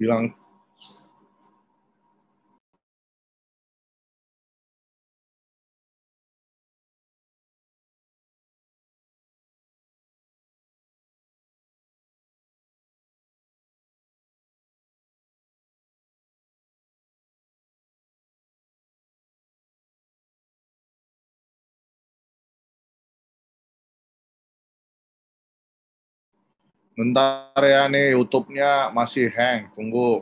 Bilang. Bentar ya nih YouTube-nya masih hang, tunggu.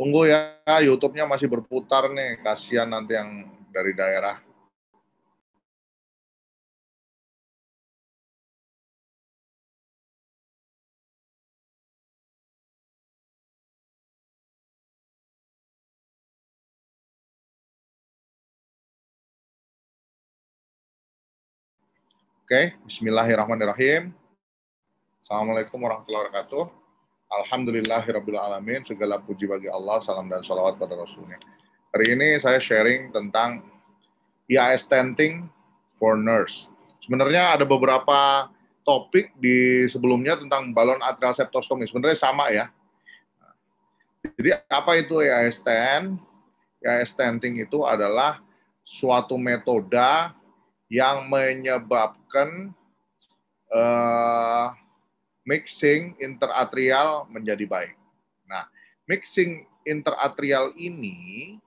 Tunggu ya, YouTube-nya masih berputar nih. Kasihan nanti yang dari daerah. Oke, okay. bismillahirrahmanirrahim. Assalamualaikum warahmatullahi wabarakatuh alamin, segala puji bagi Allah, salam dan salawat pada Rasulnya. Hari ini saya sharing tentang IAS ya, Stenting for Nurse. Sebenarnya ada beberapa topik di sebelumnya tentang balon atrial septostomi. Sebenarnya sama ya. Jadi apa itu IAS ya, Stent? IAS ya, Stenting itu adalah suatu metode yang menyebabkan uh, mixing interatrial menjadi baik. Nah, mixing interatrial ini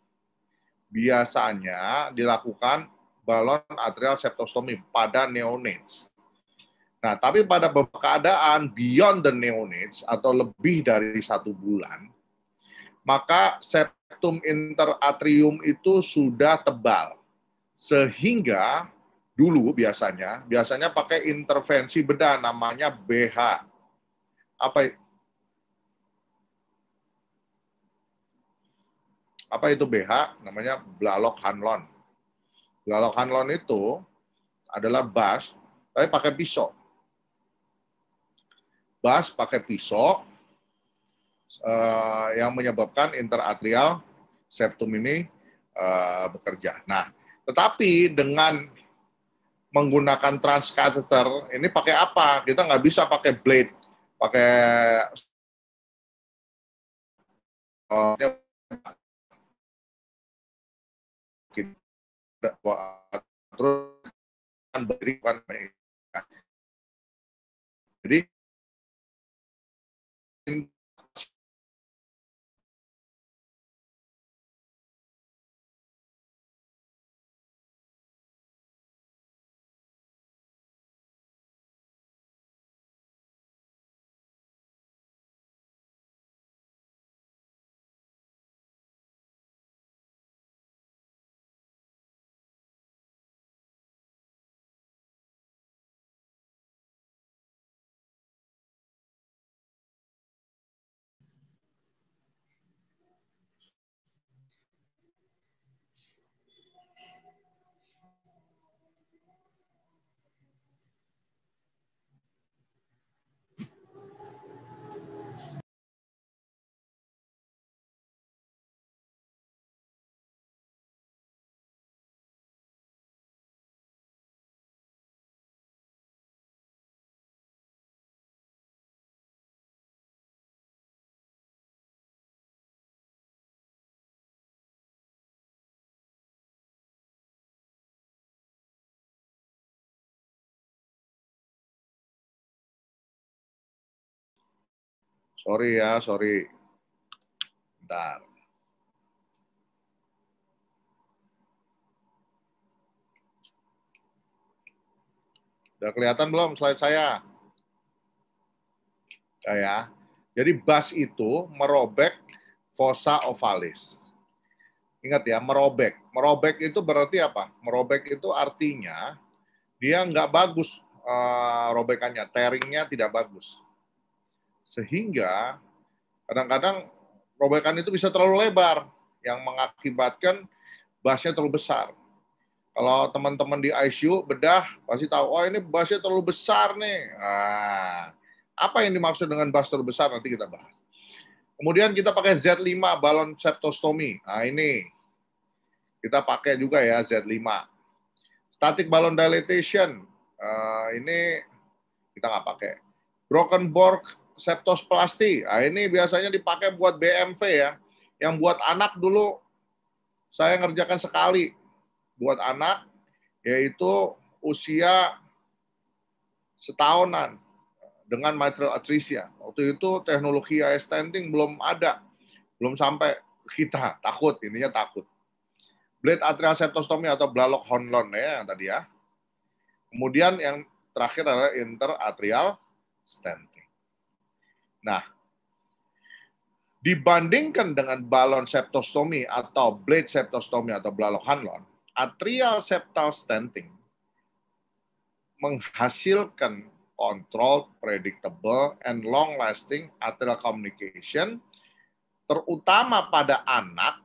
biasanya dilakukan balon atrial septostomi pada neonates. Nah, tapi pada beberapa keadaan beyond the neonates atau lebih dari satu bulan, maka septum interatrium itu sudah tebal. Sehingga dulu biasanya, biasanya pakai intervensi bedah namanya BH, apa apa itu BH? Namanya Blalok Hanlon. Blalok Hanlon itu adalah bas, tapi pakai pisau. Bas pakai pisau eh, yang menyebabkan interatrial septum ini eh, bekerja. Nah, tetapi dengan menggunakan transcatheter, ini pakai apa? Kita nggak bisa pakai blade pakai uh, kita berikan Jadi Sorry ya, sorry. Bentar. Udah kelihatan belum slide saya? Ya, Jadi bas itu merobek fossa ovalis. Ingat ya, merobek. Merobek itu berarti apa? Merobek itu artinya dia nggak bagus uh, robekannya, tearingnya tidak bagus. Sehingga kadang-kadang robekan itu bisa terlalu lebar yang mengakibatkan basnya terlalu besar. Kalau teman-teman di ICU bedah pasti tahu, oh ini basnya terlalu besar nih. Nah, apa yang dimaksud dengan bas terlalu besar nanti kita bahas. Kemudian kita pakai Z5 balon septostomi. Nah ini kita pakai juga ya Z5. Static balon dilatation. Uh, ini kita nggak pakai. Broken Borg septosplasti. Nah, ini biasanya dipakai buat BMV ya. Yang buat anak dulu saya ngerjakan sekali buat anak yaitu usia setahunan dengan mitral atresia. Waktu itu teknologi AI stenting belum ada, belum sampai kita takut, intinya takut. Blade atrial septostomy atau blalok honlon ya yang tadi ya. Kemudian yang terakhir adalah interatrial stent. Nah, dibandingkan dengan balon septostomi atau blade septostomi atau Hanlon atrial septal stenting menghasilkan kontrol predictable, and long-lasting atrial communication, terutama pada anak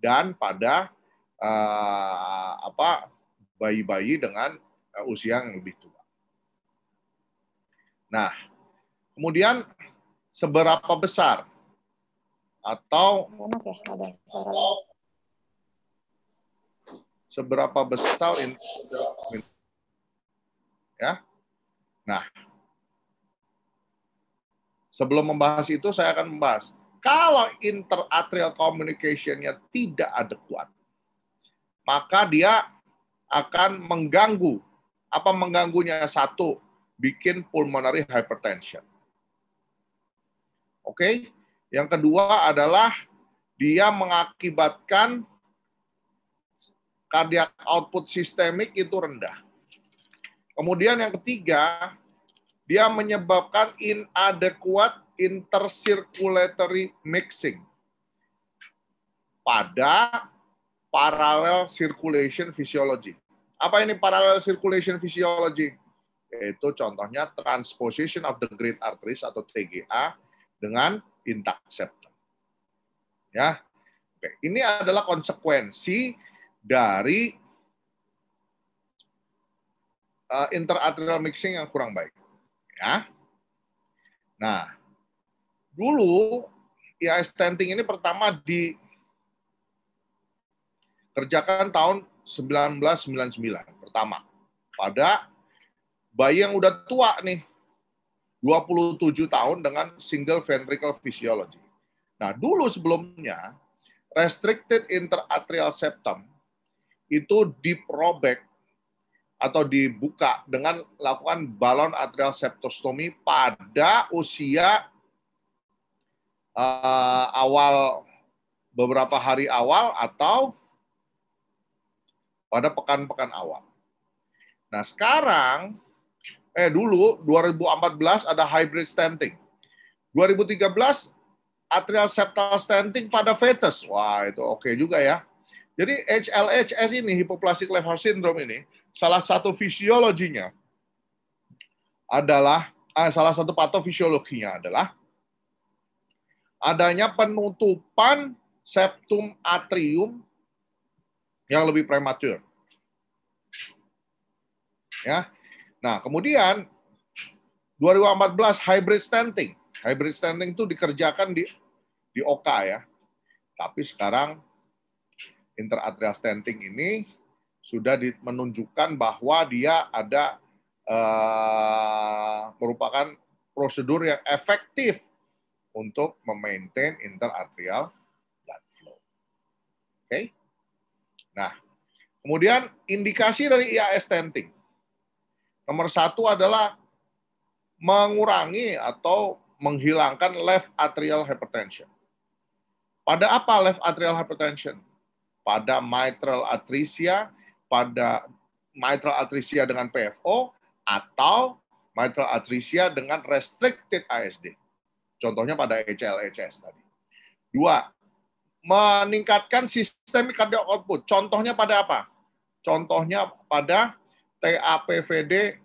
dan pada uh, apa bayi-bayi dengan eh, usia yang lebih tua. Nah, kemudian seberapa besar atau ya, seberapa besar ya nah sebelum membahas itu saya akan membahas kalau interatrial communication-nya tidak adekuat maka dia akan mengganggu apa mengganggunya satu bikin pulmonary hypertension Oke. Yang kedua adalah dia mengakibatkan cardiac output sistemik itu rendah. Kemudian yang ketiga, dia menyebabkan inadequate intercirculatory mixing pada parallel circulation physiology. Apa ini parallel circulation physiology? Yaitu contohnya transposition of the great arteries atau TGA dengan septum, Ya. Oke, ini adalah konsekuensi dari uh, eh, interatrial mixing yang kurang baik. Ya. Nah, dulu ya stenting ini pertama di kerjakan tahun 1999 pertama pada bayi yang udah tua nih 27 tahun dengan single ventricle physiology. Nah, dulu sebelumnya restricted interatrial septum itu diprobek atau dibuka dengan lakukan balon atrial septostomi pada usia uh, awal beberapa hari awal atau pada pekan-pekan awal. Nah, sekarang eh dulu 2014 ada hybrid stenting. 2013 atrial septal stenting pada fetus. Wah, itu oke okay juga ya. Jadi HLHS ini, hipoplastic left heart syndrome ini, salah satu fisiologinya adalah, eh, salah satu patofisiologinya adalah adanya penutupan septum atrium yang lebih prematur. Ya, Nah, kemudian 2014 hybrid stenting. Hybrid stenting itu dikerjakan di di OKA ya. Tapi sekarang interatrial stenting ini sudah menunjukkan bahwa dia ada eh, merupakan prosedur yang efektif untuk memaintain interatrial blood flow. Oke. Okay? Nah, kemudian indikasi dari IAS stenting. Nomor satu adalah mengurangi atau menghilangkan left atrial hypertension. Pada apa left atrial hypertension? Pada mitral atresia, pada mitral atresia dengan PFO, atau mitral atresia dengan restricted ASD. Contohnya pada HLHS e e tadi. Dua, meningkatkan sistemik cardiac output. Contohnya pada apa? Contohnya pada TAPVD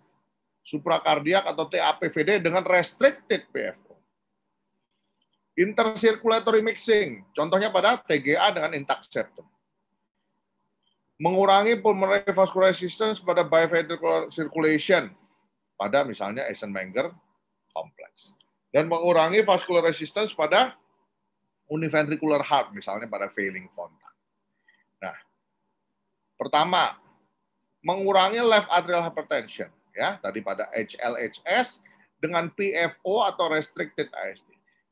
suprakardiak atau TAPVD dengan restricted PFO. Intercirculatory mixing, contohnya pada TGA dengan intact septum, Mengurangi pulmonary vascular resistance pada biventricular circulation pada misalnya Eisenmenger complex. Dan mengurangi vascular resistance pada univentricular heart, misalnya pada failing fontan. Nah, pertama, mengurangi left atrial hypertension ya tadi pada HLHS dengan PFO atau restricted ASD.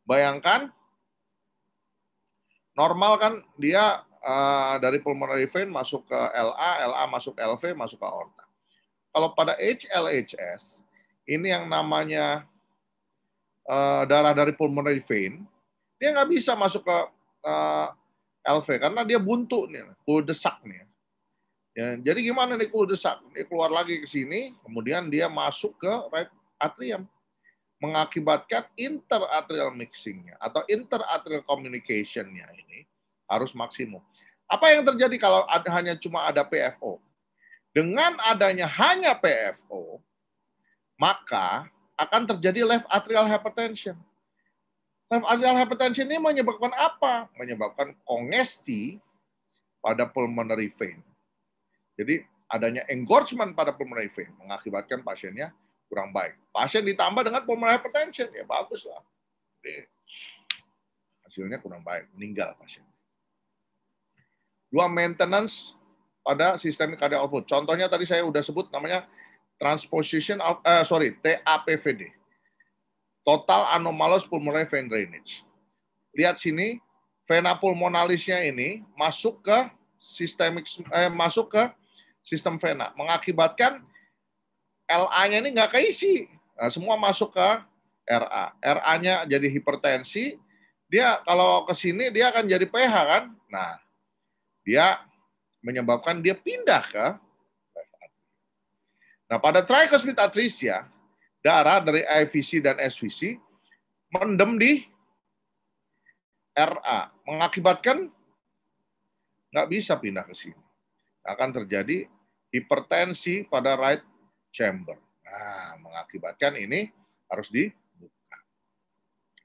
Bayangkan normal kan dia uh, dari pulmonary vein masuk ke LA, LA masuk LV, masuk ke aorta. Kalau pada HLHS ini yang namanya uh, darah dari pulmonary vein, dia nggak bisa masuk ke uh, eh, LV karena dia buntu nih, desak nih. Ya. Ya, jadi gimana nih kalau desak? Dia keluar lagi ke sini, kemudian dia masuk ke right atrium. Mengakibatkan interatrial mixingnya atau interatrial communication-nya ini harus maksimum. Apa yang terjadi kalau ada, hanya cuma ada PFO? Dengan adanya hanya PFO, maka akan terjadi left atrial hypertension. Left atrial hypertension ini menyebabkan apa? Menyebabkan kongesti pada pulmonary vein jadi adanya engorgement pada pulmonary vein mengakibatkan pasiennya kurang baik. Pasien ditambah dengan pulmonary hypertension, ya bagus lah. hasilnya kurang baik, meninggal pasien. Dua, maintenance pada sistem cardiac output. Contohnya tadi saya sudah sebut namanya transposition, of, uh, sorry, TAPVD. Total anomalous pulmonary vein drainage. Lihat sini, vena pulmonalisnya ini masuk ke sistemik, eh, masuk ke sistem vena, mengakibatkan LA-nya ini nggak keisi. Nah, semua masuk ke RA. RA-nya jadi hipertensi, dia kalau ke sini dia akan jadi pH kan? Nah, dia menyebabkan dia pindah ke Nah, pada tricuspid atresia, darah dari IVC dan SVC mendem di RA, mengakibatkan nggak bisa pindah ke sini akan terjadi hipertensi pada right chamber. Nah, mengakibatkan ini harus dibuka.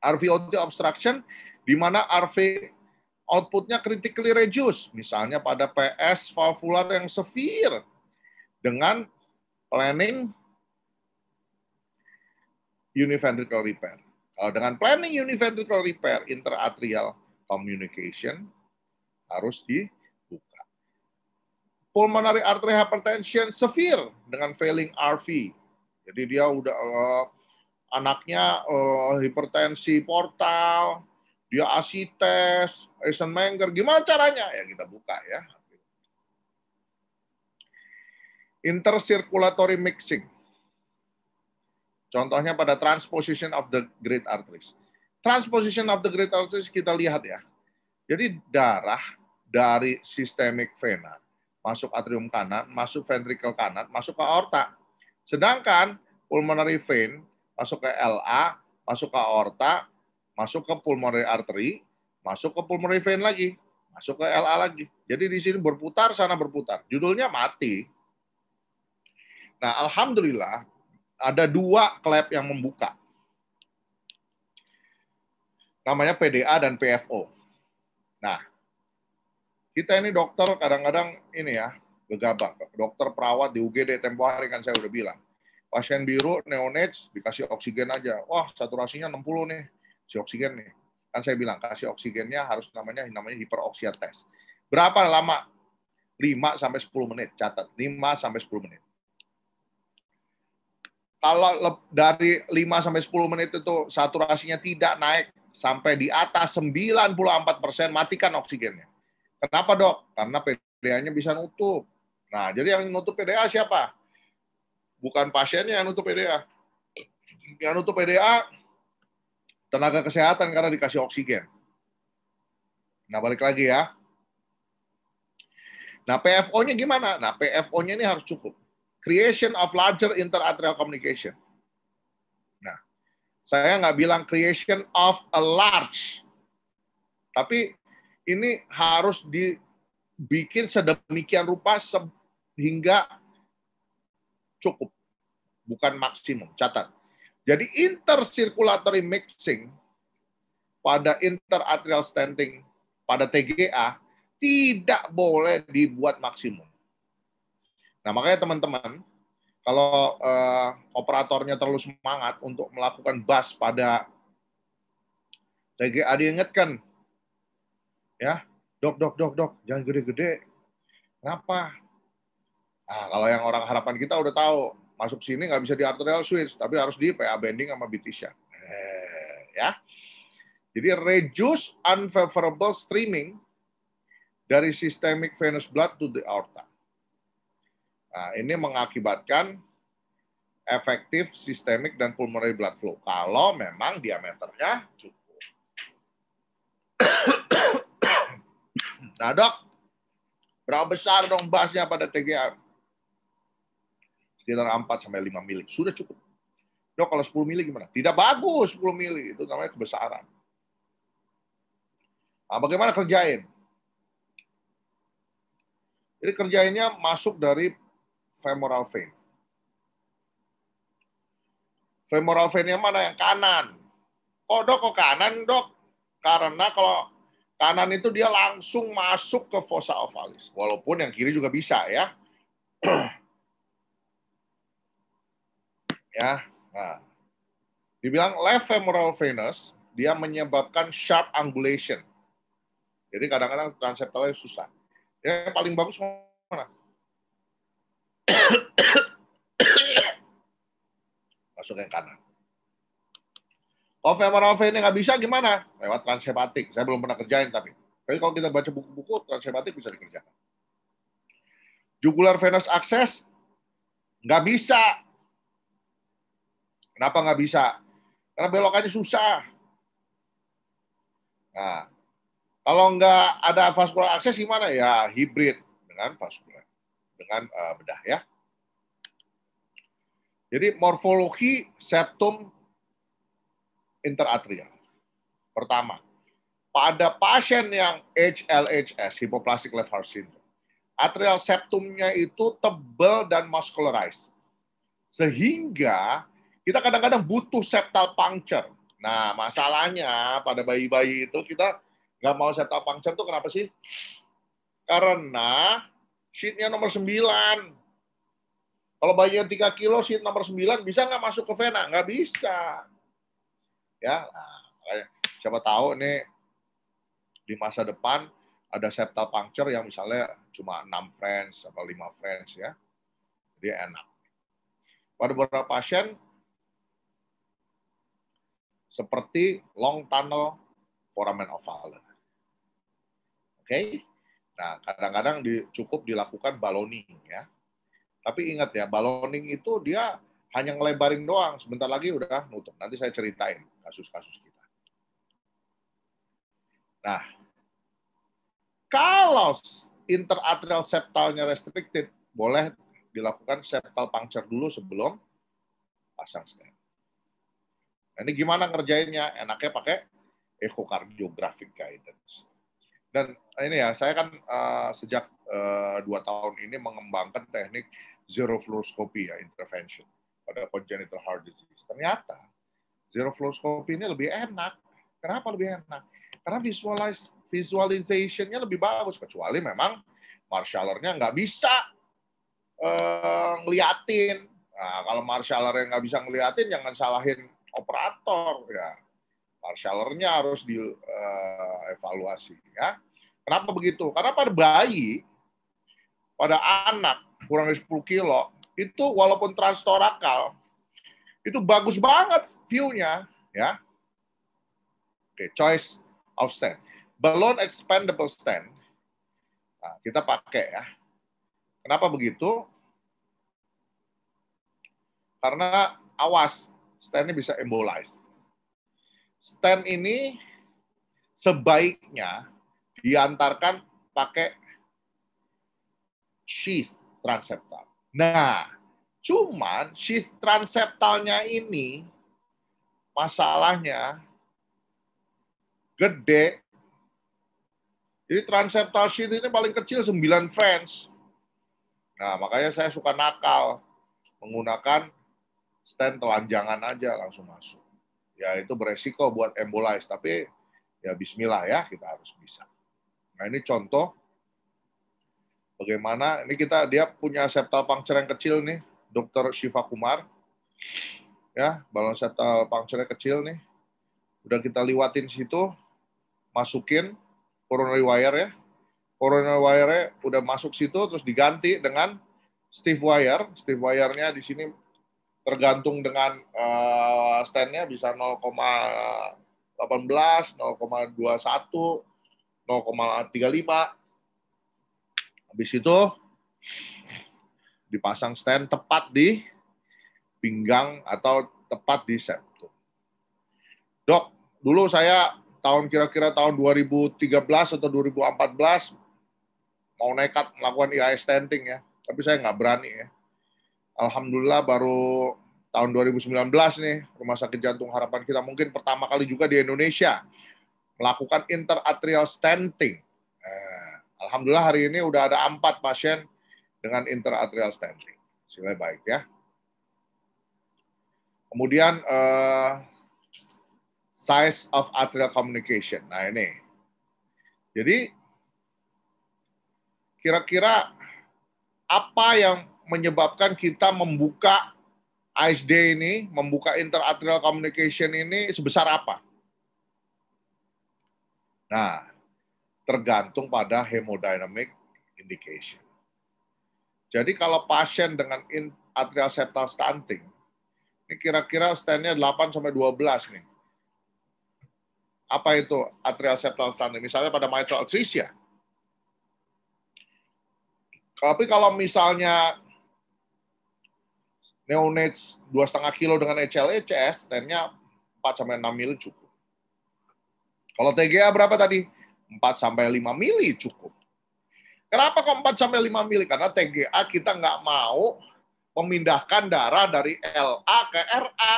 RVOT obstruction di mana RV outputnya critically reduced, misalnya pada PS valvular yang severe dengan planning univentricular repair. dengan planning univentricular repair, interatrial communication harus di pulmonary artery hypertension severe dengan failing RV. Jadi dia udah uh, anaknya uh, hipertensi portal, dia asites, Eisenmenger, gimana caranya? Ya kita buka ya. Intercirculatory mixing. Contohnya pada transposition of the great arteries. Transposition of the great arteries kita lihat ya. Jadi darah dari systemic vena masuk atrium kanan, masuk ventrikel kanan, masuk ke aorta. Sedangkan pulmonary vein masuk ke LA, masuk ke aorta, masuk ke pulmonary artery, masuk ke pulmonary vein lagi, masuk ke LA lagi. Jadi di sini berputar sana berputar. Judulnya mati. Nah, alhamdulillah ada dua klep yang membuka. Namanya PDA dan PFO. Nah, kita ini dokter kadang-kadang ini ya gegabah. Dokter perawat di UGD tempo hari kan saya udah bilang. Pasien biru neonates dikasih oksigen aja. Wah, saturasinya 60 nih si oksigen nih. Kan saya bilang kasih oksigennya harus namanya namanya hiperoksia test. Berapa lama? 5 sampai 10 menit, catat. 5 sampai 10 menit. Kalau dari 5 sampai 10 menit itu saturasinya tidak naik sampai di atas 94 persen, matikan oksigennya Kenapa dok? Karena PDA-nya bisa nutup. Nah, jadi yang nutup PDA siapa? Bukan pasiennya yang nutup PDA. Yang nutup PDA tenaga kesehatan karena dikasih oksigen. Nah, balik lagi ya. Nah, PFO-nya gimana? Nah, PFO-nya ini harus cukup. Creation of larger interatrial communication. Nah, saya nggak bilang creation of a large, tapi ini harus dibikin sedemikian rupa sehingga cukup, bukan maksimum. Catat. Jadi intercirculatory mixing pada interatrial stenting pada TGA tidak boleh dibuat maksimum. Nah, makanya teman-teman, kalau uh, operatornya terlalu semangat untuk melakukan bas pada TGA diingatkan ya dok dok dok dok jangan gede-gede kenapa nah kalau yang orang harapan kita udah tahu masuk sini nggak bisa di arterial switch tapi harus di PA bending sama BT eh, ya jadi reduce unfavorable streaming dari systemic venous blood to the aorta. Nah, ini mengakibatkan efektif sistemik dan pulmonary blood flow. Kalau memang diameternya cukup Nah dok, berapa besar dong basnya pada TGA? Sekitar 4 sampai 5 mili. Sudah cukup. Dok kalau 10 mili gimana? Tidak bagus 10 mili. Itu namanya kebesaran. Nah, bagaimana kerjain? Jadi kerjainnya masuk dari femoral vein. Femoral vein yang mana? Yang kanan. Kok dok, kok kanan dok? Karena kalau kanan itu dia langsung masuk ke fossa ovalis. Walaupun yang kiri juga bisa ya. ya. Nah. Dibilang left femoral venous, dia menyebabkan sharp angulation. Jadi kadang-kadang transeptalnya susah. Yang paling bagus mana? Masuk yang kanan. Ovemar Ove ini nggak bisa gimana? Lewat transhepatik. Saya belum pernah kerjain tapi. Tapi kalau kita baca buku-buku, transhepatik bisa dikerjakan. Jugular venous access nggak bisa. Kenapa nggak bisa? Karena belokannya susah. Nah, kalau nggak ada vascular access gimana? Ya hybrid dengan vascular dengan uh, bedah ya. Jadi morfologi septum interatrial. Pertama, pada pasien yang HLHS, hypoplastic left heart syndrome, atrial septumnya itu tebal dan muscularized. Sehingga kita kadang-kadang butuh septal puncture. Nah, masalahnya pada bayi-bayi itu kita nggak mau septal puncture itu kenapa sih? Karena sheetnya nomor 9. Kalau bayinya 3 kilo, sheet nomor 9 bisa nggak masuk ke vena? Nggak bisa ya nah, siapa tahu nih di masa depan ada septal puncture yang misalnya cuma 6 friends atau 5 friends ya. Jadi enak. Pada beberapa pasien seperti long tunnel foramen oval. Oke. Okay? Nah, kadang-kadang cukup dilakukan baloning ya. Tapi ingat ya, baloning itu dia hanya ngelebarin doang. Sebentar lagi udah nutup. Nanti saya ceritain kasus-kasus kita. Nah, kalau interatrial septalnya restricted, boleh dilakukan septal puncture dulu sebelum pasang stent. Nah, ini gimana ngerjainnya? Enaknya pakai echocardiographic guidance. Dan ini ya, saya kan uh, sejak uh, dua tahun ini mengembangkan teknik zero fluoroscopy ya, intervention pada congenital heart disease. Ternyata zero fluoroscopy ini lebih enak. Kenapa lebih enak? Karena visualize visualization-nya lebih bagus kecuali memang marshallernya nggak bisa eh, ngeliatin. Nah, kalau marshaller yang nggak bisa ngeliatin, jangan salahin operator ya. Marshallernya harus dievaluasi eh, ya. Kenapa begitu? Karena pada bayi, pada anak kurang dari 10 kilo, itu walaupun transtorakal itu bagus banget view-nya ya. Oke, okay, choice of stand. Balloon expandable stand. Nah, kita pakai ya. Kenapa begitu? Karena awas, stand ini bisa embolize. Stand ini sebaiknya diantarkan pakai sheath transeptal. Nah, cuman si transeptalnya ini masalahnya gede. Jadi transeptal sheet ini paling kecil 9 French. Nah, makanya saya suka nakal menggunakan stand telanjangan aja langsung masuk. Ya itu beresiko buat embolize, tapi ya bismillah ya kita harus bisa. Nah ini contoh Bagaimana ini kita dia punya septal puncture yang kecil nih, Dokter Shiva Kumar. Ya, balon septal puncture kecil nih. Udah kita liwatin situ, masukin coronary wire ya. Coronary wire udah masuk situ terus diganti dengan stiff wire. Stiff wire di sini tergantung dengan uh, stand-nya bisa 0,18, 0,21, 0,35 Habis itu dipasang stand tepat di pinggang atau tepat di septum. Dok, dulu saya tahun kira-kira tahun 2013 atau 2014 mau nekat melakukan IAS stenting ya, tapi saya nggak berani ya. Alhamdulillah baru tahun 2019 nih Rumah Sakit Jantung Harapan kita mungkin pertama kali juga di Indonesia melakukan interatrial stenting. Nah, eh, Alhamdulillah hari ini udah ada empat pasien dengan interatrial stenting. Silahkan baik ya. Kemudian uh, size of atrial communication. Nah ini. Jadi kira-kira apa yang menyebabkan kita membuka ISD ini, membuka interatrial communication ini sebesar apa? Nah, tergantung pada hemodynamic indication. Jadi kalau pasien dengan atrial septal stunting, ini kira-kira standnya 8 sampai 12 nih. Apa itu atrial septal stunting? Misalnya pada mitral atresia. Tapi kalau misalnya neonates 2,5 kilo dengan HLHS, standnya 4 sampai 6 mil cukup. Kalau TGA berapa tadi? 4 sampai 5 mili cukup. Kenapa kok 4 sampai 5 mili? Karena TGA kita nggak mau memindahkan darah dari LA ke RA.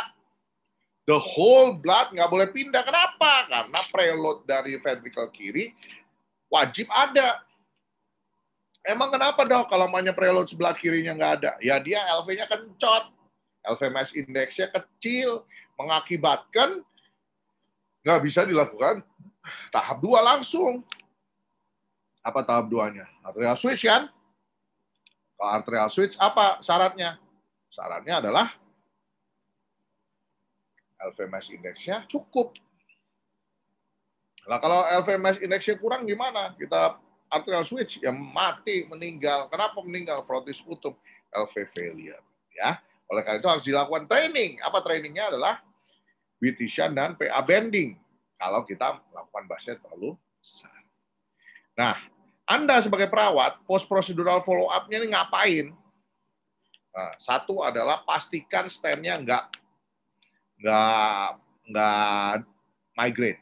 The whole blood nggak boleh pindah. Kenapa? Karena preload dari ventricle kiri wajib ada. Emang kenapa dong kalau mainnya preload sebelah kirinya nggak ada? Ya dia LV-nya kencot. LVMS indeksnya kecil, mengakibatkan nggak bisa dilakukan tahap dua langsung. Apa tahap duanya? Arterial switch kan? Kalau arterial switch apa syaratnya? Syaratnya adalah LVMS indeksnya cukup. Nah, kalau LVMS indeksnya kurang gimana? Kita arterial switch yang mati, meninggal. Kenapa meninggal? Frotis utuh LV failure. Ya, oleh karena itu harus dilakukan training. Apa trainingnya adalah Wittichen dan PA bending kalau kita melakukan bahasnya terlalu besar. Nah, Anda sebagai perawat, post procedural follow up-nya ini ngapain? Nah, satu adalah pastikan stemnya nggak nggak nggak migrate,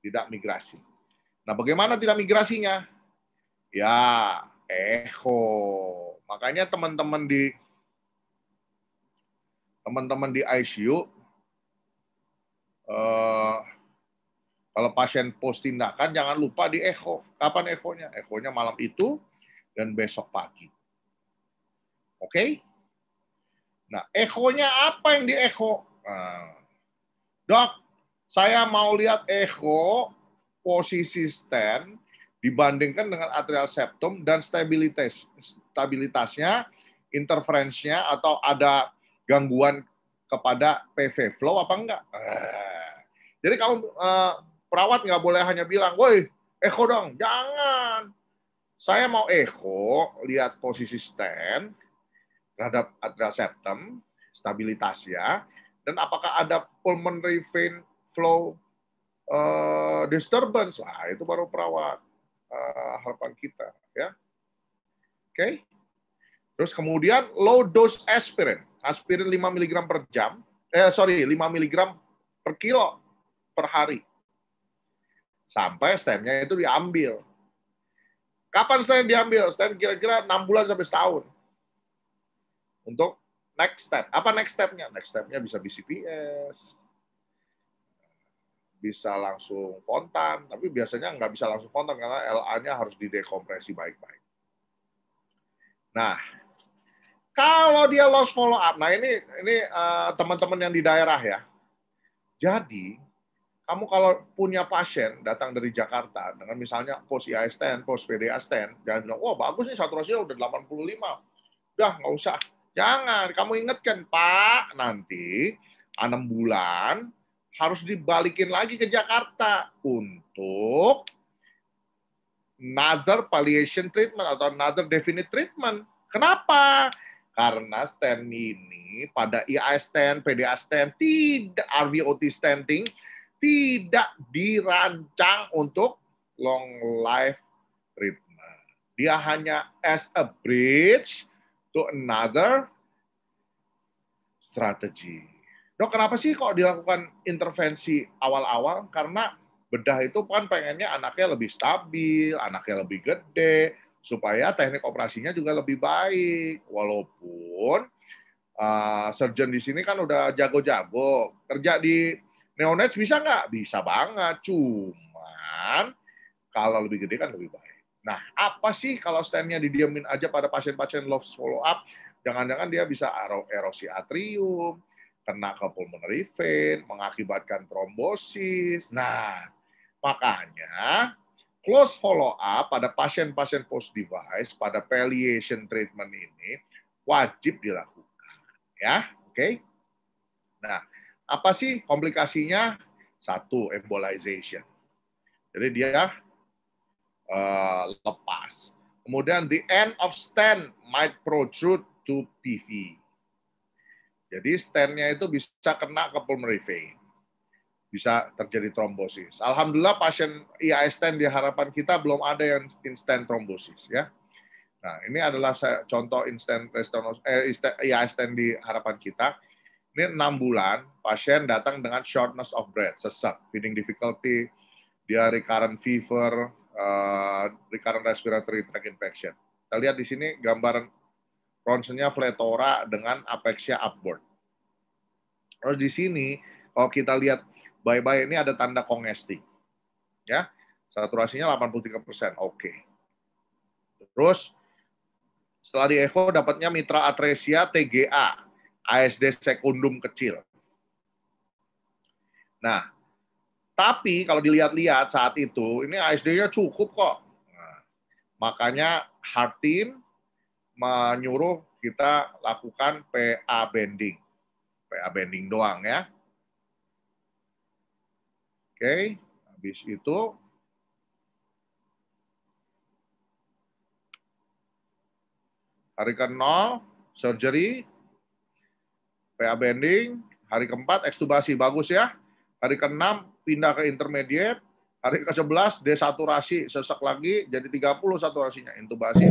tidak migrasi. Nah, bagaimana tidak migrasinya? Ya, echo. Makanya teman-teman di teman-teman di ICU eh, kalau pasien post tindakan, jangan lupa di echo. Kapan Echo nya malam itu dan besok pagi. Oke? Okay? Nah, nya apa yang di echo? Nah, dok, saya mau lihat echo posisi stand dibandingkan dengan atrial septum dan stabilitas stabilitasnya, interferensinya atau ada gangguan kepada PV flow apa enggak? Nah, jadi kalau eh, perawat nggak boleh hanya bilang, woi Eko dong, jangan. Saya mau echo, lihat posisi stand terhadap adra septum, stabilitas ya, dan apakah ada pulmonary vein flow uh, disturbance. lah, itu baru perawat uh, harapan kita ya. Oke. Okay? Terus kemudian low dose aspirin. Aspirin 5 mg per jam. Eh sorry, 5 mg per kilo per hari sampai stemnya itu diambil. Kapan stem diambil? Stem kira-kira 6 bulan sampai setahun. Untuk next step. Apa next stepnya? Next stepnya bisa BCPS, bisa langsung kontan, tapi biasanya nggak bisa langsung kontan karena LA-nya harus didekompresi baik-baik. Nah, kalau dia lost follow up, nah ini ini eh, teman-teman uh, yang di daerah ya. Jadi kamu kalau punya pasien datang dari Jakarta dengan misalnya pos 10, pos 10, jangan bilang, wah bagus nih saturasinya udah 85. Udah, nggak usah. Jangan, kamu ingatkan, Pak, nanti 6 bulan harus dibalikin lagi ke Jakarta untuk another palliation treatment atau another definite treatment. Kenapa? Karena stand ini pada IAS 10, PDA stand, tidak RVOT standing, tidak dirancang untuk long life treatment. Dia hanya as a bridge to another strategy. Dok, kenapa sih kok dilakukan intervensi awal-awal? Karena bedah itu kan pengennya anaknya lebih stabil, anaknya lebih gede, supaya teknik operasinya juga lebih baik. Walaupun uh, surgeon di sini kan udah jago-jago, kerja di Neonets bisa nggak? Bisa banget. Cuman kalau lebih gede kan lebih baik. Nah, apa sih kalau stand-nya didiamin aja pada pasien-pasien love follow up? Jangan-jangan dia bisa erosi atrium, kena ke pulmonary vein, mengakibatkan trombosis. Nah, makanya close follow up pada pasien-pasien post device pada palliation treatment ini wajib dilakukan ya oke okay? nah apa sih komplikasinya? Satu, embolization. Jadi dia uh, lepas. Kemudian the end of stand might protrude to PV. Jadi stand-nya itu bisa kena ke pulmonary vein. Bisa terjadi trombosis. Alhamdulillah pasien IAS stand di harapan kita belum ada yang instant trombosis ya. Nah, ini adalah contoh instant restenosis eh, IAS stand di harapan kita. Ini enam bulan, pasien datang dengan shortness of breath, sesak, feeding difficulty, dia recurrent fever, uh, recurrent respiratory tract infection. Kita lihat di sini gambaran ronsennya fletora dengan apexia upward. Terus di sini, kalau kita lihat bye-bye ini ada tanda congesting. Ya, saturasinya 83 oke. Okay. Terus setelah di echo dapatnya mitra atresia TGA ASD sekundum kecil. Nah, tapi kalau dilihat-lihat saat itu, ini ASD-nya cukup kok. Nah, makanya hard menyuruh kita lakukan PA bending. PA bending doang ya. Oke, habis itu hari ke-0 surgery PA bending, hari keempat ekstubasi, bagus ya. Hari keenam pindah ke intermediate, hari ke-11 desaturasi, sesak lagi, jadi 30 saturasinya, intubasi.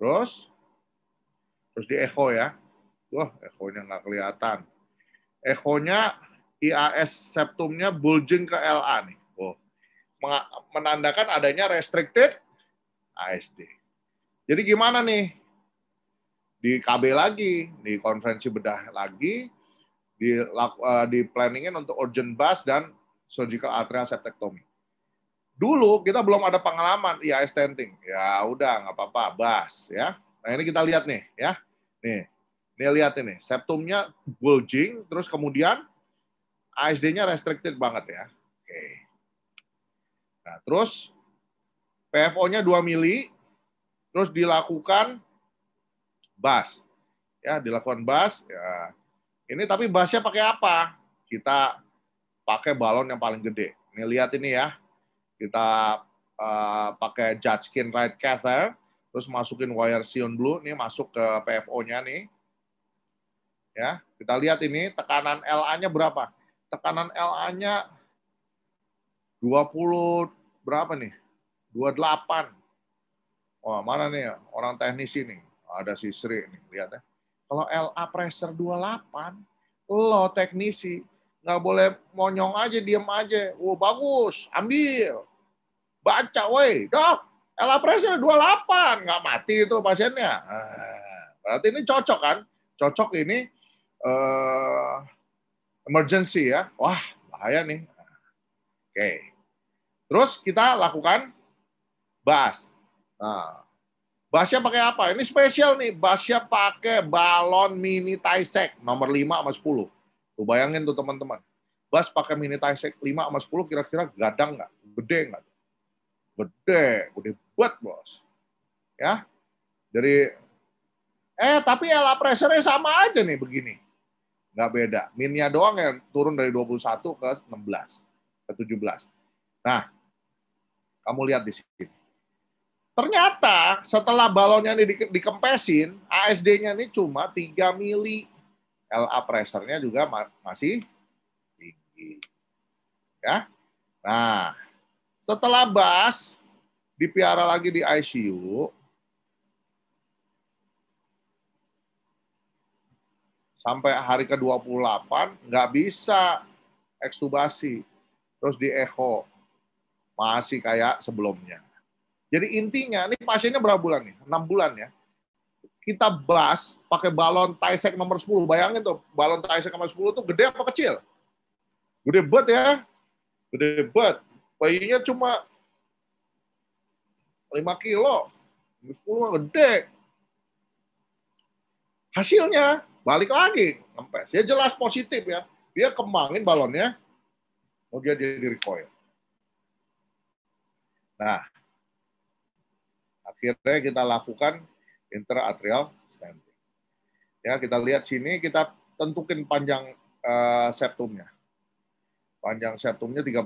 Terus, terus di echo ya. Wah, echo-nya nggak kelihatan. Echo-nya IAS septumnya bulging ke LA nih. Oh, menandakan adanya restricted ASD. Jadi gimana nih? Di KB lagi, di konferensi bedah lagi, di, uh, di planningin untuk urgent bus dan surgical atrial septectomy. Dulu kita belum ada pengalaman IAS stenting. Ya udah, nggak apa-apa, bas ya. Nah ini kita lihat nih ya. Nih, nih lihat ini, septumnya bulging, terus kemudian ASD-nya restricted banget ya. Oke. Okay. Nah, terus PFO-nya 2 mili, terus dilakukan bas. Ya, dilakukan bas. Ya. Ini tapi basnya pakai apa? Kita pakai balon yang paling gede. Ini lihat ini ya. Kita uh, pakai skin Right Cather, ya. terus masukin wire Sion Blue, ini masuk ke PFO-nya nih. Ya, kita lihat ini tekanan LA-nya berapa? Tekanan LA-nya 20 berapa nih? 28. Wah, mana nih orang teknis ini? Ada si Sri nih, lihat ya. Kalau LA pressure 28, lo teknisi nggak boleh monyong aja, diem aja. Wah, bagus, ambil. Baca, woi, dok, LA pressure 28, nggak mati itu pasiennya. Ah, berarti ini cocok kan? Cocok ini uh, emergency ya. Wah, bahaya nih. Oke. Okay. Terus kita lakukan bas. Nah, basnya pakai apa? Ini spesial nih, basnya pakai balon mini Taisek nomor 5 sama 10. Tuh bayangin tuh teman-teman. Bas pakai mini Taisek 5 sama 10 kira-kira gadang nggak? Gede nggak? Gede, gede buat bos. Ya, Jadi, eh tapi ela pressure sama aja nih begini. Nggak beda. Minnya doang yang turun dari 21 ke 16, ke 17. Nah, kamu lihat di sini. Ternyata setelah balonnya ini dikempesin, ASD-nya ini cuma 3 mili. LA pressure-nya juga masih tinggi. Ya. Nah, setelah bas dipiara lagi di ICU, sampai hari ke-28 nggak bisa ekstubasi. Terus di echo. Masih kayak sebelumnya. Jadi intinya, ini pasiennya berapa bulan nih? 6 bulan ya. Kita bas pakai balon Tysek nomor 10. Bayangin tuh, balon Tysek nomor 10 tuh gede apa kecil? Gede banget ya. Gede banget. Bayinya cuma 5 kilo. 10 mah gede. Hasilnya balik lagi ngempes. Ya jelas positif ya. Dia kemangin balonnya, oh dia jadi recoil. Nah, akhirnya kita lakukan interatrial stenting. Ya, kita lihat sini kita tentukan panjang uh, septumnya. Panjang septumnya 35.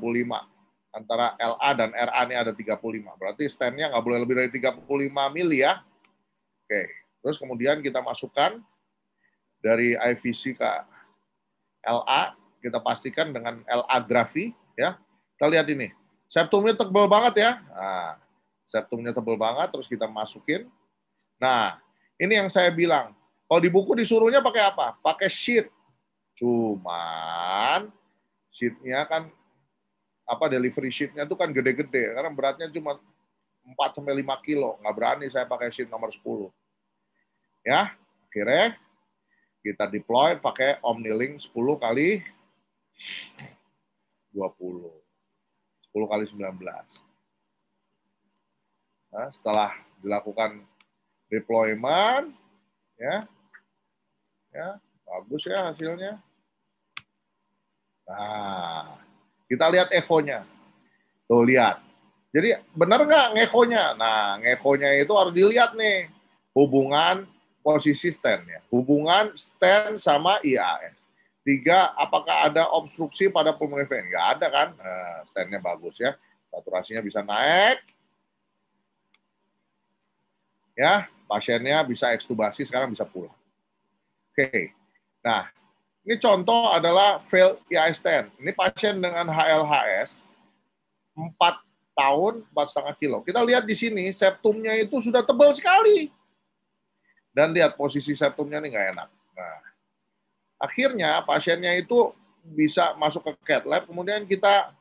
Antara LA dan RA ini ada 35. Berarti stentnya nggak boleh lebih dari 35 mili ya. Oke, terus kemudian kita masukkan dari IVC ke LA, kita pastikan dengan LA grafi ya. Kita lihat ini, Septumnya tebal banget ya. Nah, septumnya tebal banget, terus kita masukin. Nah, ini yang saya bilang. Kalau di buku disuruhnya pakai apa? Pakai sheet. Cuman sheetnya kan apa delivery sheetnya itu kan gede-gede karena beratnya cuma 4 sampai 5 kilo. Nggak berani saya pakai sheet nomor 10. Ya, akhirnya kita deploy pakai Omnilink 10 kali 20. 10 kali 19. Nah, setelah dilakukan deployment, ya, ya, bagus ya hasilnya. Nah, kita lihat echo-nya. Tuh lihat. Jadi benar nggak ngekonya? Nah, ngekonya itu harus dilihat nih hubungan posisi stand ya, hubungan stand sama IAS. Tiga, apakah ada obstruksi pada pulmonary vein? Nggak ada kan? Nah, standnya bagus ya. Saturasinya bisa naik. Ya, pasiennya bisa ekstubasi, sekarang bisa pulang. Oke. Nah, ini contoh adalah fail e stand Ini pasien dengan HLHS 4 tahun, 4,5 kilo. Kita lihat di sini, septumnya itu sudah tebal sekali. Dan lihat posisi septumnya ini nggak enak. Nah, Akhirnya pasiennya itu bisa masuk ke cat lab, kemudian kita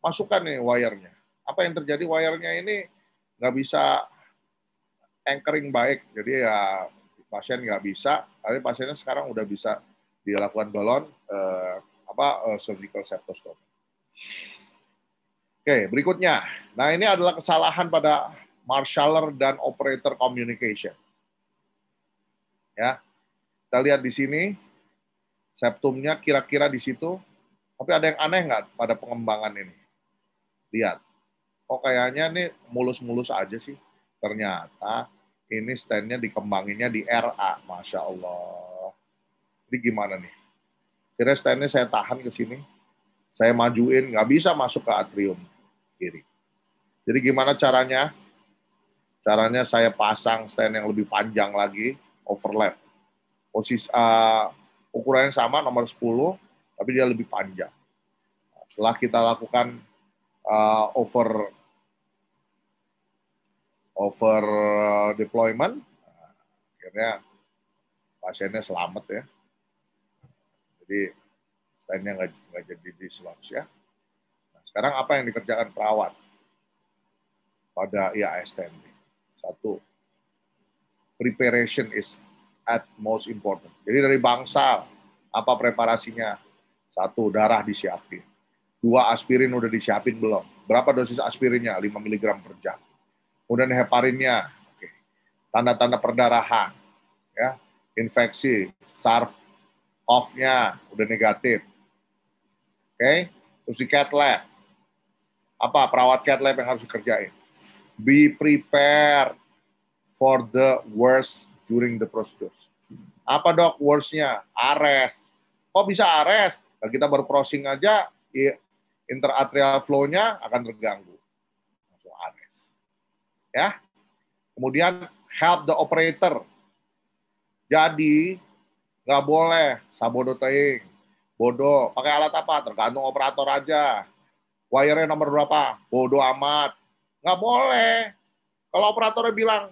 masukkan nih wire Apa yang terjadi wire ini nggak bisa anchoring baik, jadi ya pasien nggak bisa. Tapi pasiennya sekarang udah bisa dilakukan balon eh, apa eh, surgical septostomy. Oke, berikutnya. Nah, ini adalah kesalahan pada marshaller dan operator communication. Ya. Kita lihat di sini septumnya kira-kira di situ. Tapi ada yang aneh nggak pada pengembangan ini? Lihat. kok kayaknya ini mulus-mulus aja sih. Ternyata ini standnya dikembanginnya di RA. Masya Allah. Jadi gimana nih? Kira standnya saya tahan ke sini. Saya majuin, nggak bisa masuk ke atrium kiri. Jadi gimana caranya? Caranya saya pasang stand yang lebih panjang lagi, overlap. Posisi uh, ukurannya sama nomor 10 tapi dia lebih panjang. Setelah kita lakukan uh, over over eh, deployment, akhirnya pasiennya selamat ya. Jadi lainnya nggak, nggak jadi di ya. Nah, sekarang apa yang dikerjakan perawat pada IAS standing Satu, preparation is at most important. Jadi dari bangsa, apa preparasinya? Satu, darah disiapin. Dua, aspirin udah disiapin belum? Berapa dosis aspirinnya? 5 mg per jam. Kemudian heparinnya, tanda-tanda perdarahan, ya, infeksi, sarf off-nya udah negatif. Oke, okay? terus di cat lab. Apa perawat cat lab yang harus dikerjain? Be prepared for the worst during the procedures. Apa dok worstnya? Ares. Kok bisa ares? Nah, kita berprosing aja, interatrial flow-nya akan terganggu. Langsung ares. Ya. Kemudian help the operator. Jadi nggak boleh sabodoteing, bodoh. Pakai alat apa? Tergantung operator aja. Wire nya nomor berapa? Bodoh amat. Nggak boleh. Kalau operatornya bilang,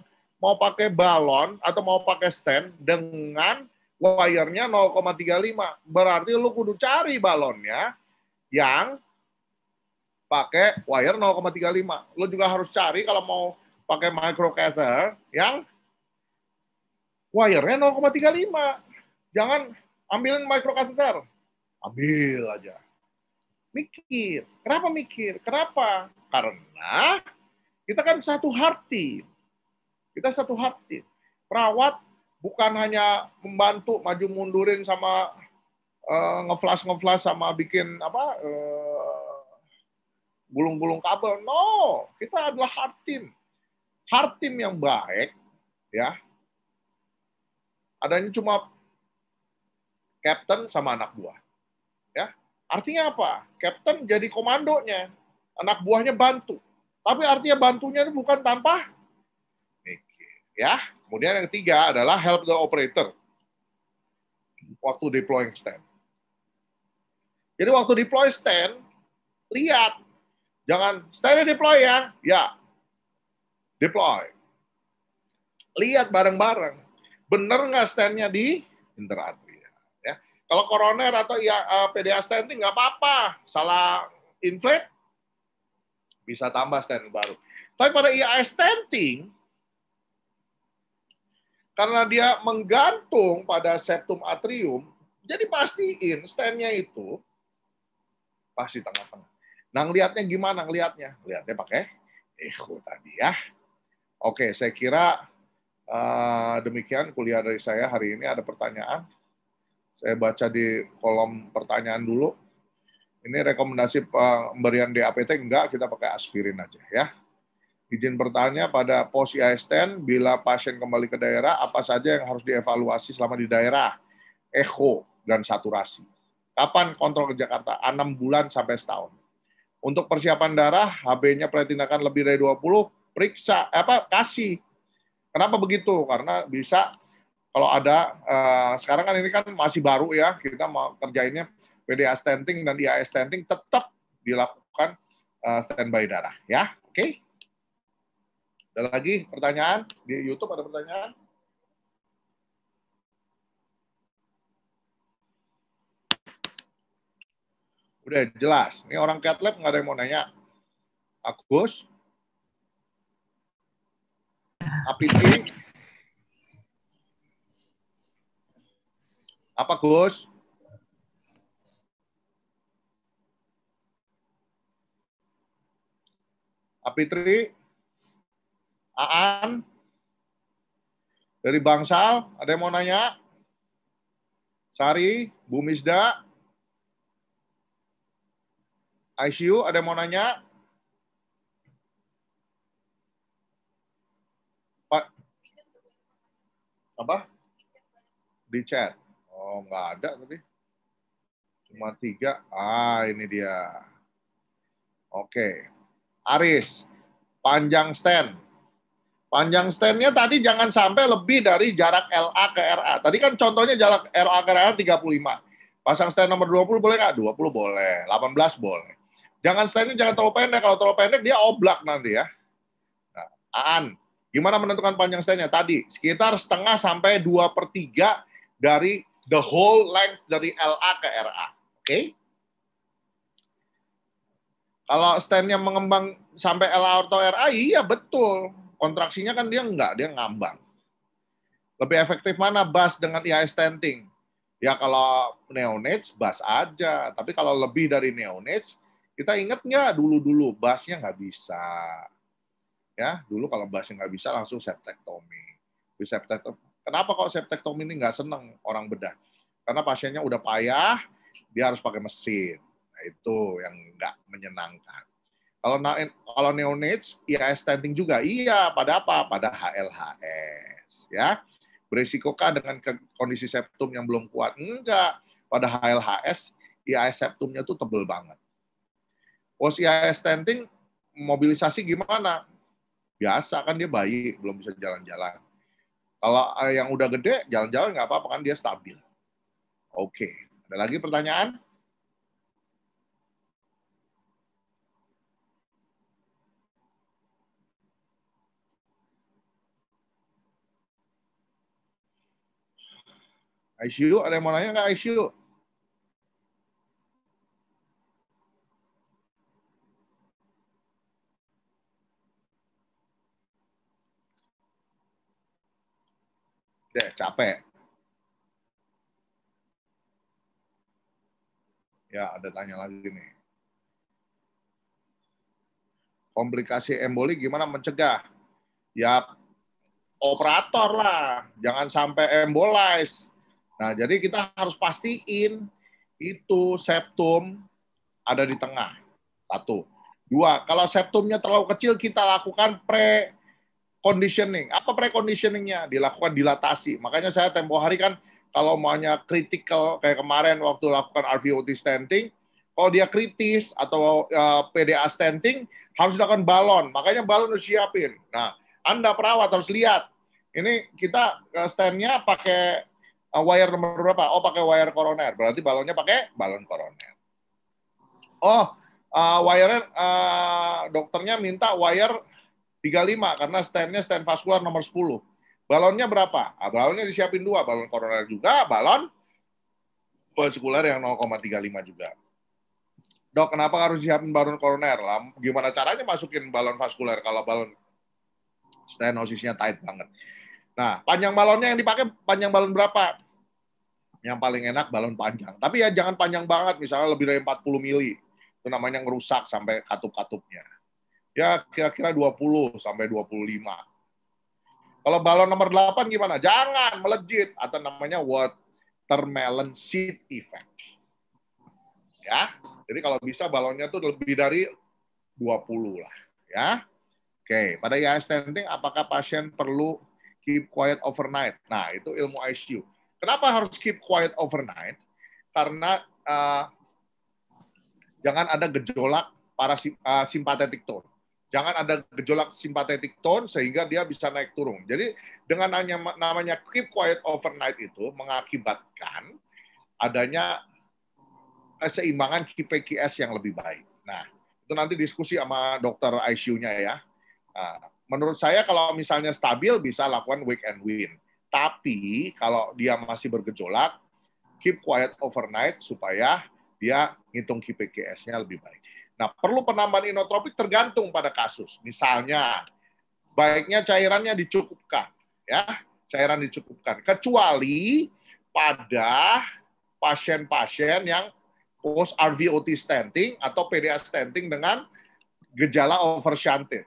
mau pakai balon atau mau pakai stand dengan wire-nya 0,35. Berarti lu kudu cari balonnya yang pakai wire 0,35. Lu juga harus cari kalau mau pakai microcaster yang wire-nya 0,35. Jangan ambilin microcaster. Ambil aja. Mikir. Kenapa mikir? Kenapa? Karena kita kan satu hati kita satu hati. Perawat bukan hanya membantu maju mundurin sama uh, ngeflash ngeflash sama bikin apa eh, gulung-gulung uh, kabel. No, kita adalah hard team. Hard team yang baik, ya. Adanya cuma captain sama anak buah. Ya, artinya apa? Captain jadi komandonya, anak buahnya bantu. Tapi artinya bantunya bukan tanpa ya. Kemudian yang ketiga adalah help the operator waktu deploying stand. Jadi waktu deploy stand, lihat jangan stand deploy ya, ya deploy. Lihat bareng-bareng, bener nggak standnya di interatria. Ya. Kalau koroner atau ya, eh, PDA standing nggak apa-apa, salah inflate bisa tambah stand baru. Tapi pada IAS standing karena dia menggantung pada septum atrium, jadi pastiin stand-nya itu pasti tengah-tengah. Nah, ngeliatnya gimana ngeliatnya? Ngeliatnya pakai echo tadi ya. Oke, saya kira uh, demikian kuliah dari saya hari ini ada pertanyaan. Saya baca di kolom pertanyaan dulu. Ini rekomendasi eh, pemberian DAPT enggak, kita pakai aspirin aja ya. Izin bertanya pada pos IASN bila pasien kembali ke daerah, apa saja yang harus dievaluasi selama di daerah? Echo dan saturasi. Kapan kontrol ke Jakarta? enam bulan sampai setahun. Untuk persiapan darah, HB-nya pretinakan lebih dari 20, periksa, apa kasih. Kenapa begitu? Karena bisa kalau ada, eh, sekarang kan ini kan masih baru ya, kita mau kerjainnya PDA stenting dan IAS stenting tetap dilakukan eh, standby darah. Ya, oke? Okay? Ada lagi pertanyaan? Di YouTube ada pertanyaan? Udah jelas. Ini orang cat lab nggak ada yang mau nanya. Agus? Apiti? Apa Gus? Apitri? Aan dari Bangsal, ada yang mau nanya? Sari, Bu Misda, ICU, ada yang mau nanya? Pak, apa? Di chat. Oh, nggak ada tadi. Cuma tiga. Ah, ini dia. Oke. Aris, panjang stand. Panjang standnya tadi jangan sampai lebih dari jarak LA ke RA. Tadi kan contohnya jarak LA ke RA 35. Pasang stand nomor 20 boleh nggak? 20 boleh, 18 boleh. Jangan standnya jangan terlalu pendek. Kalau terlalu pendek dia oblak nanti ya. Nah, Aan, gimana menentukan panjang standnya? Tadi sekitar setengah sampai 2 per 3 dari the whole length dari LA ke RA. Oke? Okay? Kalau standnya mengembang sampai LA atau RA, iya betul kontraksinya kan dia enggak, dia ngambang. Lebih efektif mana bas dengan IA stenting? Ya kalau neonates bas aja, tapi kalau lebih dari neonates, kita ingat nggak dulu-dulu basnya nggak bisa. Ya, dulu kalau basnya nggak bisa langsung septektomi. Septektomi. Kenapa kok septektomi ini nggak seneng orang bedah? Karena pasiennya udah payah, dia harus pakai mesin. Nah, itu yang nggak menyenangkan. Kalau kalau neonates IAS ya stunting juga. Iya, pada apa? Pada HLHS ya. Berisiko kan dengan kondisi septum yang belum kuat? Enggak. Pada HLHS IAS septumnya tuh tebel banget. Pos IAS stenting mobilisasi gimana? Biasa kan dia bayi, belum bisa jalan-jalan. Kalau eh, yang udah gede, jalan-jalan nggak apa-apa kan dia stabil. Oke, ada lagi pertanyaan? ICU, ada yang mau nanya nggak ICU? Deh, capek. Ya, ada tanya lagi nih. Komplikasi emboli gimana mencegah? Ya, operator lah. Jangan sampai embolize Nah, jadi kita harus pastiin itu septum ada di tengah. Satu. Dua, kalau septumnya terlalu kecil kita lakukan pre conditioning. Apa pre conditioningnya Dilakukan dilatasi. Makanya saya tempo hari kan kalau maunya critical kayak kemarin waktu lakukan RVOT stenting, kalau dia kritis atau uh, eh, PDA stenting harus dilakukan balon. Makanya balon harus siapin. Nah, Anda perawat harus lihat. Ini kita eh, standnya pakai uh, wire nomor berapa? Oh, pakai wire koroner. Berarti balonnya pakai balon koroner. Oh, uh, eh, wire uh, eh, dokternya minta wire 35 karena standnya stand vaskular nomor 10. Balonnya berapa? Ah, balonnya disiapin dua, balon koroner juga, balon vaskular yang 0,35 juga. Dok, kenapa harus siapin balon koroner? Lah, gimana caranya masukin balon vaskular kalau balon stenosisnya tight banget? Nah, panjang balonnya yang dipakai panjang balon berapa? Yang paling enak balon panjang. Tapi ya jangan panjang banget, misalnya lebih dari 40 mili. Itu namanya ngerusak sampai katup-katupnya. Ya kira-kira 20 sampai 25. Kalau balon nomor 8 gimana? Jangan melejit atau namanya watermelon seed effect. Ya. Jadi kalau bisa balonnya tuh lebih dari 20 lah, ya. Oke, pada ya standing apakah pasien perlu keep quiet overnight. Nah, itu ilmu ICU. Kenapa harus keep quiet overnight? Karena uh, jangan ada gejolak para uh, simpatetik tone. Jangan ada gejolak simpatetik tone sehingga dia bisa naik turun. Jadi dengan hanya namanya keep quiet overnight itu mengakibatkan adanya keseimbangan KPKS yang lebih baik. Nah, itu nanti diskusi sama dokter ICU-nya ya. Nah, menurut saya kalau misalnya stabil bisa lakukan week and win. Tapi kalau dia masih bergejolak, keep quiet overnight supaya dia ngitung kpgs nya lebih baik. Nah, perlu penambahan inotropik tergantung pada kasus. Misalnya, baiknya cairannya dicukupkan, ya, cairan dicukupkan. Kecuali pada pasien-pasien yang post RVOT stenting atau PDA stenting dengan gejala overshunted.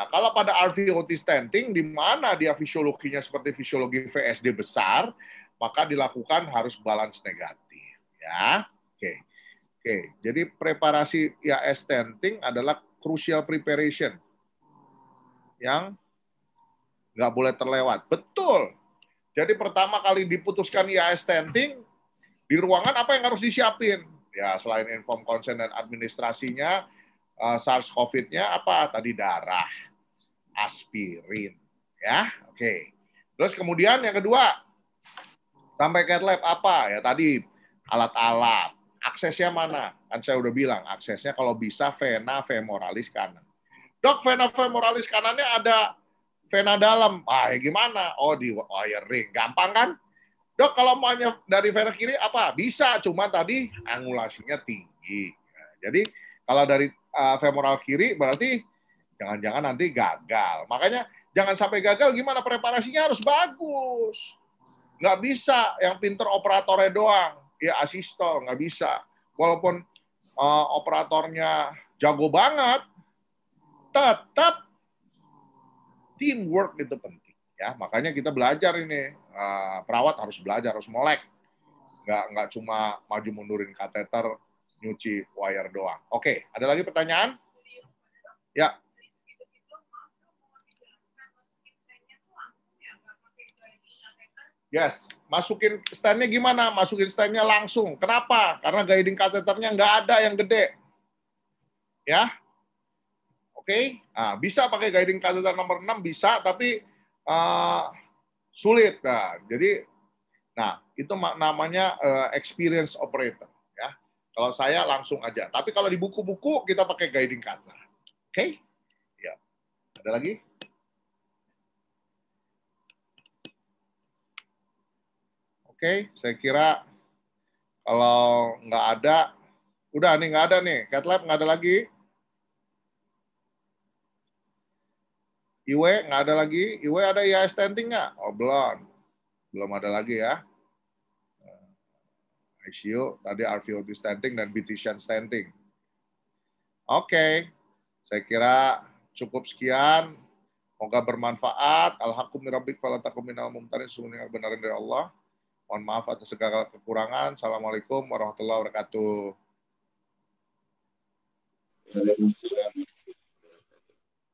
Nah, kalau pada RVOT stenting, di mana dia fisiologinya seperti fisiologi VSD besar, maka dilakukan harus balance negatif. Ya, oke. Oke, jadi preparasi ya stenting adalah crucial preparation yang nggak boleh terlewat. Betul. Jadi pertama kali diputuskan ya stenting, di ruangan apa yang harus disiapin? Ya, selain inform consent dan administrasinya, eh, SARS COVID-nya apa? Tadi darah aspirin ya oke okay. terus kemudian yang kedua sampai cat lab apa ya tadi alat-alat aksesnya mana kan saya udah bilang aksesnya kalau bisa vena femoralis kanan dok vena femoralis kanannya ada vena dalam ah ya gimana oh di wiring. ring gampang kan dok kalau maunya dari vena kiri apa bisa cuma tadi angulasinya tinggi jadi kalau dari ah, femoral kiri berarti Jangan-jangan nanti gagal. Makanya jangan sampai gagal gimana preparasinya harus bagus. Nggak bisa yang pinter operatornya doang. Ya asisto nggak bisa. Walaupun uh, operatornya jago banget, tetap teamwork itu penting. ya Makanya kita belajar ini. Eh, perawat harus belajar, harus molek. Nggak, nggak cuma maju mundurin kateter, nyuci wire doang. Oke, ada lagi pertanyaan? Ya. Yes, masukin standnya gimana? Masukin standnya langsung. Kenapa? Karena guiding kateternya nggak ada yang gede. Ya, oke. Okay? Nah, bisa pakai guiding catheter nomor 6 bisa, tapi uh, sulit. Nah, jadi, nah itu namanya uh, experience operator. Ya, kalau saya langsung aja. Tapi kalau di buku-buku kita pakai guiding kateter. Oke? Okay? Ya. Ada lagi? okay, saya kira kalau nggak ada, udah nih nggak ada nih. Cat Lab nggak ada lagi. Iwe nggak ada lagi. Iwe ada ya standing nggak? Oh belum. Belum ada lagi ya. ICU, tadi RVOB standing dan BTSHAN standing. Oke, okay. saya kira cukup sekian. Moga bermanfaat. Alhamdulillah. hakum minal mumtarin. benar dari Allah. Mohon maaf atas segala kekurangan. Assalamualaikum warahmatullahi wabarakatuh.